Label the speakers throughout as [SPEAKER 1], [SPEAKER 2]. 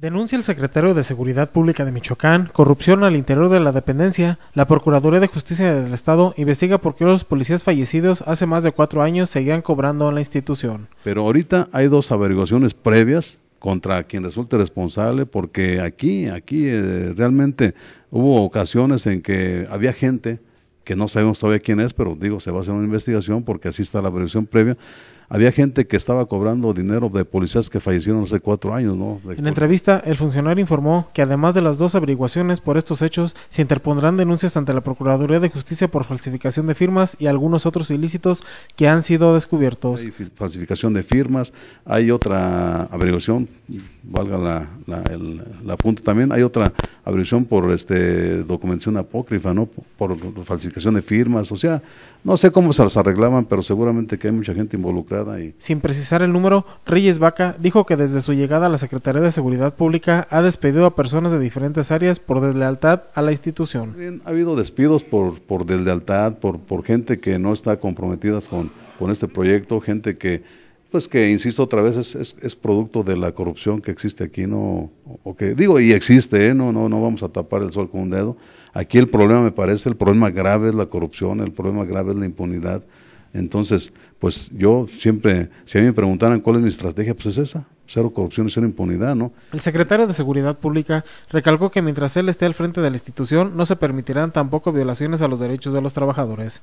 [SPEAKER 1] Denuncia el secretario de Seguridad Pública de Michoacán corrupción al interior de la dependencia. La Procuraduría de Justicia del Estado investiga por qué los policías fallecidos hace más de cuatro años seguían cobrando en la institución.
[SPEAKER 2] Pero ahorita hay dos averiguaciones previas contra quien resulte responsable, porque aquí, aquí eh, realmente hubo ocasiones en que había gente que no sabemos todavía quién es, pero digo, se va a hacer una investigación porque así está la averiguación previa había gente que estaba cobrando dinero de policías que fallecieron hace cuatro años, ¿no? en la
[SPEAKER 1] entrevista, el funcionario informó que además de las dos averiguaciones por estos hechos, se interpondrán denuncias ante la Procuraduría de Justicia por falsificación de firmas y algunos otros ilícitos que han sido descubiertos. Hay
[SPEAKER 2] falsificación de firmas, hay otra averiguación, valga la, la, el, la punta también, hay otra averiguación por este documentación apócrifa, ¿no? por falsificación de firmas, o sea, no sé cómo se las arreglaban, pero seguramente que hay mucha gente involucrada
[SPEAKER 1] sin precisar el número, Reyes Vaca dijo que desde su llegada a la Secretaría de Seguridad Pública ha despedido a personas de diferentes áreas por deslealtad a la institución.
[SPEAKER 2] Ha habido despidos por, por deslealtad, por, por gente que no está comprometida con, este proyecto, gente que pues que insisto otra vez es, es, producto de la corrupción que existe aquí no o que digo y existe ¿eh? no no no vamos a tapar el sol con un dedo aquí el problema me parece el problema grave es la corrupción el problema grave es la impunidad entonces, pues yo siempre, si a mí me preguntaran cuál es mi estrategia, pues es esa, cero corrupción y cero impunidad, ¿no?
[SPEAKER 1] El secretario de Seguridad Pública recalcó que mientras él esté al frente de la institución, no se permitirán tampoco violaciones a los derechos de los trabajadores.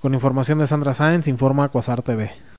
[SPEAKER 1] Con información de Sandra Sáenz, informa Cuasar TV.